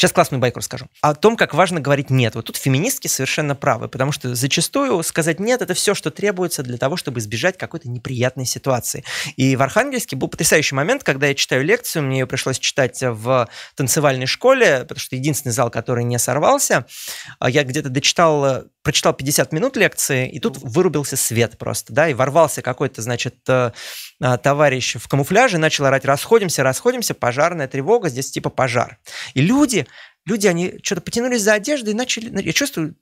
Сейчас классную байку расскажу. О том, как важно говорить «нет». Вот тут феминистки совершенно правы, потому что зачастую сказать «нет» — это все, что требуется для того, чтобы избежать какой-то неприятной ситуации. И в Архангельске был потрясающий момент, когда я читаю лекцию, мне ее пришлось читать в танцевальной школе, потому что единственный зал, который не сорвался, а я где-то дочитал э, прочитал 50 минут лекции, и тут вырубился свет просто, да, и ворвался какой-то, значит, э, э, товарищ в камуфляже, начал орать «расходимся, расходимся, пожарная тревога, здесь типа пожар». И люди, люди, они что-то потянулись за одеждой и начали, ну, я чувствую,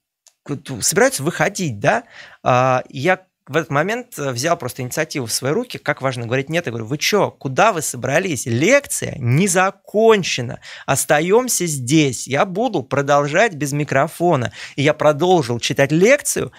собираются выходить, да. А, я в этот момент э, взял просто инициативу в свои руки, как важно говорить нет. Я говорю, вы что, куда вы собрались? Лекция не закончена. Остаемся здесь. Я буду продолжать без микрофона. И я продолжил читать лекцию,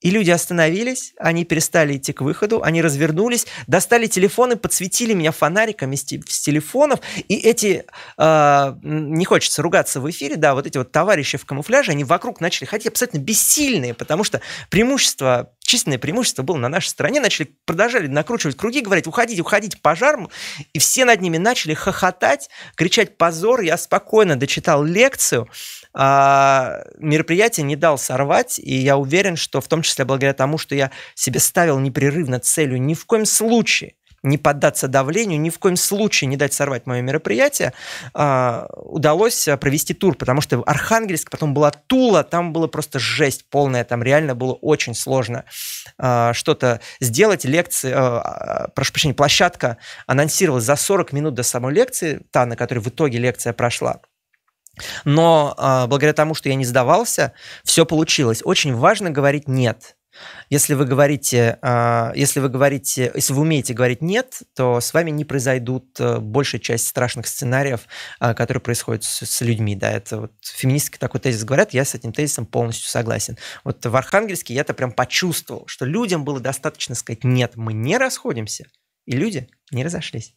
и люди остановились, они перестали идти к выходу, они развернулись, достали телефоны, подсветили меня фонариками с, телефонов, и эти, э, не хочется ругаться в эфире, да, вот эти вот товарищи в камуфляже, они вокруг начали ходить абсолютно бессильные, потому что преимущество численное преимущество было на нашей стороне, начали, продолжали накручивать круги, говорить, уходить, уходить пожар, и все над ними начали хохотать, кричать позор, я спокойно дочитал лекцию, а, мероприятие не дал сорвать, и я уверен, что в том числе благодаря тому, что я себе ставил непрерывно целью ни в коем случае не поддаться давлению, ни в коем случае не дать сорвать мое мероприятие, а, удалось а, провести тур, потому что Архангельск, потом была Тула, там было просто жесть полная, там реально было очень сложно а, что-то сделать. Лекции, прошу прощения, площадка анонсировалась за 40 минут до самой лекции, та, на которой в итоге лекция прошла. Но э, благодаря тому, что я не сдавался, все получилось. Очень важно говорить нет. Если вы говорите, а, если вы говорите, если вы умеете говорить нет, то с вами не произойдут э, большая часть страшных сценариев, а, которые происходят с, людьми. Да, это вот феминистки такой тезис говорят, я с этим тезисом полностью согласен. Вот в Архангельске я это прям почувствовал, что людям было достаточно сказать нет, мы не расходимся, и люди не разошлись.